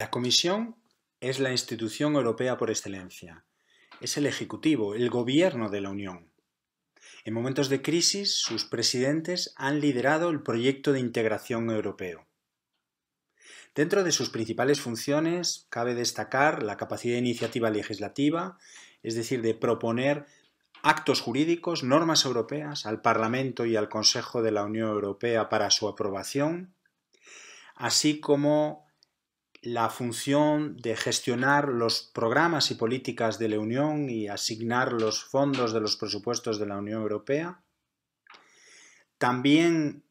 La Comisión es la institución europea por excelencia. Es el Ejecutivo, el Gobierno de la Unión. En momentos de crisis, sus presidentes han liderado el proyecto de integración europeo. Dentro de sus principales funciones cabe destacar la capacidad de iniciativa legislativa, es decir, de proponer actos jurídicos, normas europeas al Parlamento y al Consejo de la Unión Europea para su aprobación, así como la función de gestionar los programas y políticas de la Unión y asignar los fondos de los presupuestos de la Unión Europea. También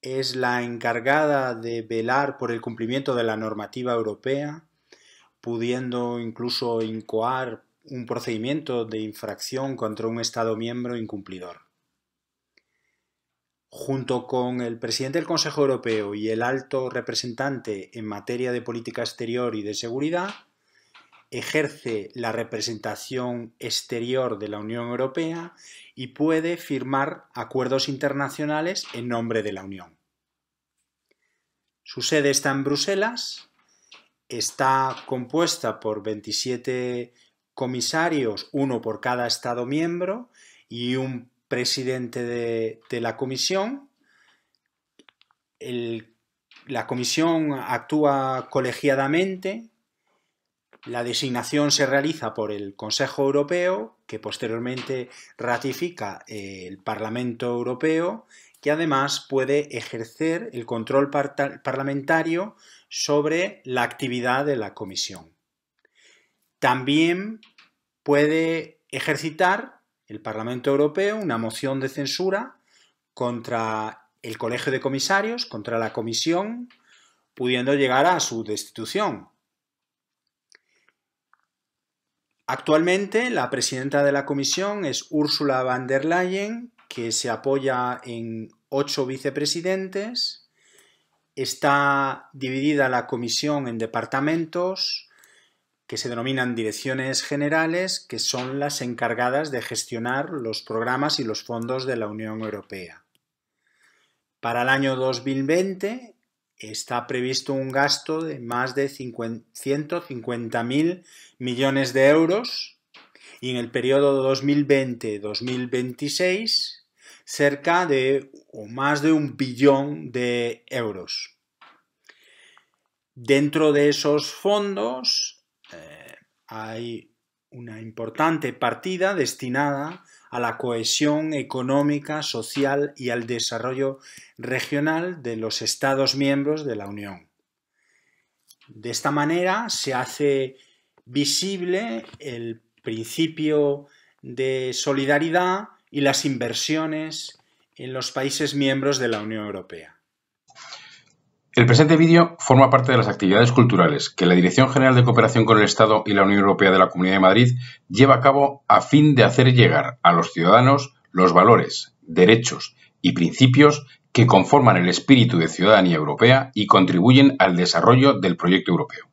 es la encargada de velar por el cumplimiento de la normativa europea, pudiendo incluso incoar un procedimiento de infracción contra un Estado miembro incumplidor junto con el presidente del Consejo Europeo y el alto representante en materia de política exterior y de seguridad, ejerce la representación exterior de la Unión Europea y puede firmar acuerdos internacionales en nombre de la Unión. Su sede está en Bruselas, está compuesta por 27 comisarios, uno por cada Estado miembro, y un presidente de, la comisión. la comisión actúa colegiadamente. La designación se realiza por el Consejo Europeo, que posteriormente ratifica eh, el Parlamento Europeo, que además puede ejercer el control parlamentario sobre la actividad de la comisión. También puede ejercitar el Parlamento Europeo una moción de censura contra el Colegio de Comisarios, contra la Comisión, pudiendo llegar a su destitución. Actualmente la presidenta de la Comisión es Úrsula von der Leyen, que se apoya en ocho vicepresidentes. Está dividida la Comisión en departamentos, que se denominan direcciones generales, que son las encargadas de gestionar los programas y los fondos de la Unión Europea. Para el año 2020 está previsto un gasto de más de 150.000 millones de euros y en el periodo 2020-2026 cerca de más de un billón de euros. Dentro de esos fondos hay una importante partida destinada a la cohesión económica, social y al desarrollo regional de los Estados miembros de la Unión. De esta manera se hace visible el principio de solidaridad y las inversiones en los países miembros de la Unión Europea. El presente vídeo forma parte de las actividades culturales que la Dirección General de Cooperación con el Estado y la Unión Europea de la Comunidad de Madrid lleva a cabo a fin de hacer llegar a los ciudadanos los valores, derechos y principios que conforman el espíritu de ciudadanía europea y contribuyen al desarrollo del proyecto europeo.